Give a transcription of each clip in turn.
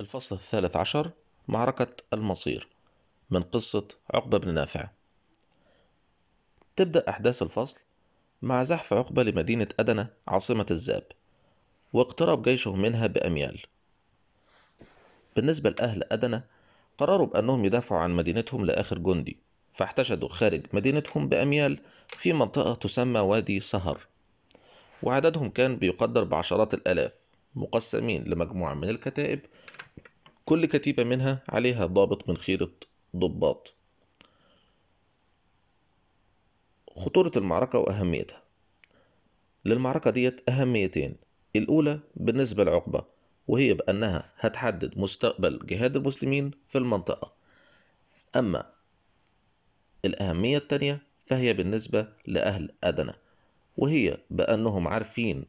الفصل الثالث عشر معركة المصير من قصة عقبة بن نافع تبدأ أحداث الفصل مع زحف عقبة لمدينة أدنى عاصمة الزاب واقتراب جيشه منها بأميال بالنسبة لأهل أدنى قرروا بأنهم يدافعوا عن مدينتهم لآخر جندي فاحتشدوا خارج مدينتهم بأميال في منطقة تسمى وادي سهر وعددهم كان بيقدر بعشرات الآلاف مقسمين لمجموعة من الكتائب كل كتيبة منها عليها ضابط من خيرة ضباط خطورة المعركة وأهميتها للمعركة ديت أهميتين الأولى بالنسبة لعقبة وهي بأنها هتحدد مستقبل جهاد المسلمين في المنطقة أما الأهمية التانية فهي بالنسبة لأهل أدنى وهي بأنهم عارفين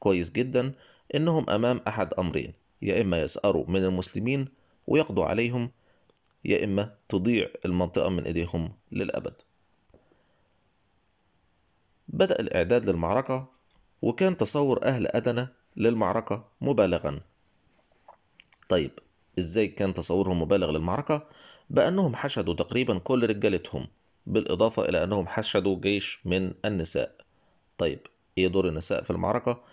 كويس جدا إنهم أمام أحد أمرين يا إما يسأروا من المسلمين ويقضوا عليهم يا إما تضيع المنطقة من إيديهم للأبد بدأ الإعداد للمعركة وكان تصور أهل أدنى للمعركة مبالغا طيب إزاي كان تصورهم مبالغ للمعركة؟ بأنهم حشدوا تقريبا كل رجالتهم بالإضافة إلى أنهم حشدوا جيش من النساء طيب إيه دور النساء في المعركة؟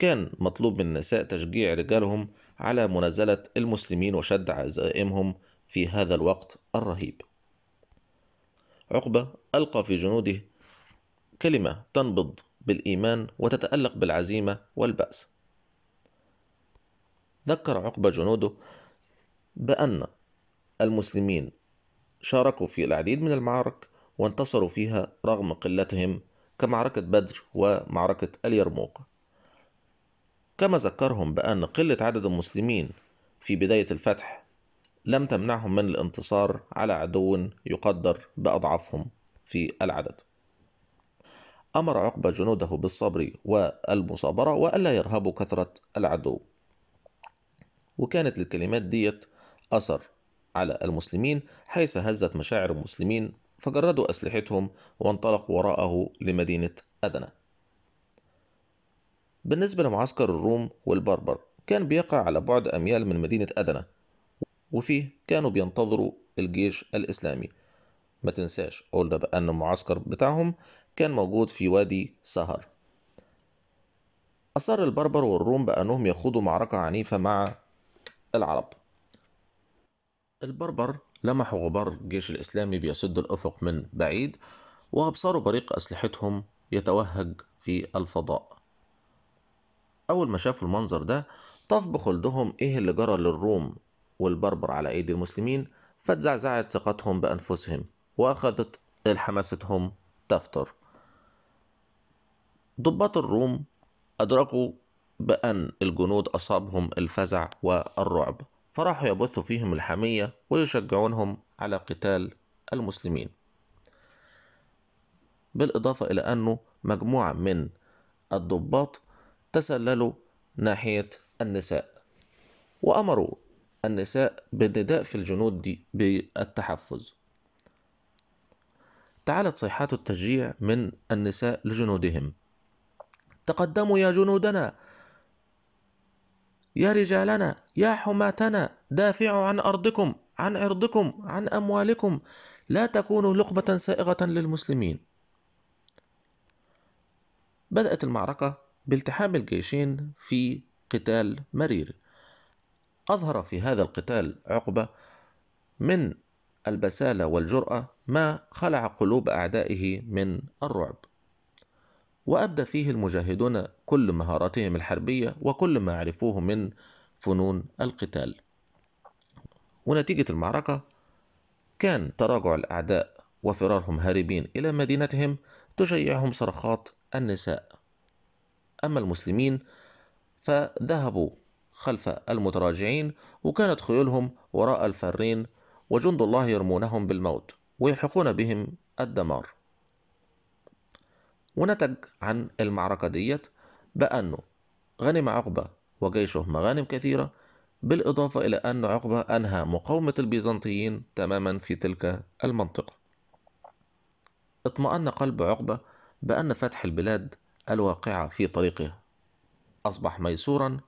كان مطلوب من النساء تشجيع رجالهم على منازلة المسلمين وشد عزائمهم في هذا الوقت الرهيب. عقبة ألقى في جنوده كلمة تنبض بالإيمان وتتألق بالعزيمة والبأس. ذكر عقبة جنوده بأن المسلمين شاركوا في العديد من المعارك وانتصروا فيها رغم قلتهم كمعركة بدر ومعركة اليرموك كما ذكرهم بأن قلة عدد المسلمين في بداية الفتح لم تمنعهم من الانتصار على عدو يقدر بأضعافهم في العدد أمر عقبة جنوده بالصبر والمصابرة وألا يرهبوا كثرة العدو وكانت الكلمات ديت أثر على المسلمين حيث هزت مشاعر المسلمين فجردوا أسلحتهم وانطلقوا وراءه لمدينة أدنى بالنسبة لمعسكر الروم والبربر كان بيقع على بعد أميال من مدينة أدنى وفيه كانوا بينتظروا الجيش الإسلامي ما تنساش قلنا بأن المعسكر بتاعهم كان موجود في وادي سهر أصر البربر والروم بأنهم يخوضوا معركة عنيفة مع العرب البربر لمحوا غبار الجيش الإسلامي بيسد الأفق من بعيد وأبصروا بريق أسلحتهم يتوهج في الفضاء أول ما شافوا المنظر ده طاف بخلدهم إيه اللي جرى للروم والبربر على أيدي المسلمين فتزعزعت ثقتهم بأنفسهم وأخذت حماستهم تفتر ضباط الروم أدركوا بأن الجنود أصابهم الفزع والرعب فراحوا يبثوا فيهم الحمية ويشجعونهم على قتال المسلمين بالإضافة إلى أنه مجموعة من الضباط تسللوا ناحية النساء وأمروا النساء بالنداء في الجنود دي بالتحفز تعالت صيحات التشجيع من النساء لجنودهم تقدموا يا جنودنا يا رجالنا يا حماتنا دافعوا عن أرضكم عن عرضكم عن أموالكم لا تكونوا لقمة سائغة للمسلمين بدأت المعركة بالتحام الجيشين في قتال مرير أظهر في هذا القتال عقبة من البسالة والجرأة ما خلع قلوب أعدائه من الرعب وأبدى فيه المجاهدون كل مهاراتهم الحربية وكل ما عرفوه من فنون القتال ونتيجة المعركة كان تراجع الأعداء وفرارهم هاربين إلى مدينتهم تشيعهم صرخات النساء أما المسلمين فذهبوا خلف المتراجعين وكانت خيولهم وراء الفارين وجند الله يرمونهم بالموت ويلحقون بهم الدمار ونتج عن المعركة ديت بأنه غنم عقبة وجيشه مغانم كثيرة بالإضافة إلى أن عقبة أنهى مقاومة البيزنطيين تماما في تلك المنطقة اطمأن قلب عقبة بأن فتح البلاد الواقعة في طريقه أصبح ميسورا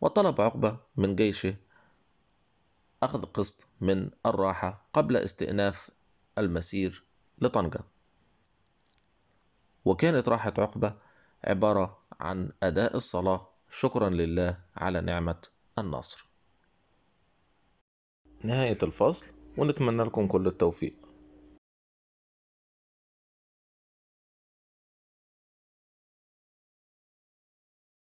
وطلب عقبة من جيشه أخذ قسط من الراحة قبل استئناف المسير لطنجة وكانت راحة عقبة عبارة عن أداء الصلاة شكرا لله على نعمة النصر نهاية الفصل ونتمنى لكم كل التوفيق